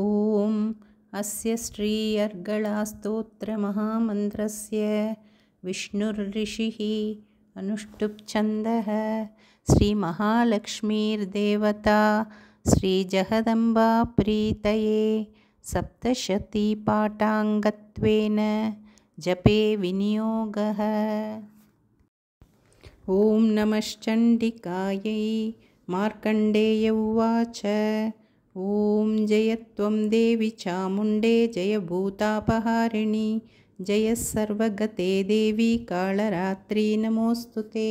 ॐ अस्य श्रीयर्गलास्तोत्रमहामन्त्रस्य विष्णुषिः अनुष्टुप्छन्दः श्रीमहालक्ष्मीर्देवता प्रीतये सप्तशतीपाठाङ्गत्वेन जपे विनियोगः ॐ नमश्चण्डिकायै मार्कण्डेय उवाच ॐ जय त्वं देवि चामुण्डे जयभूतापहारिणी जय सर्वगते देवी कालरात्रि नमोऽस्तु ते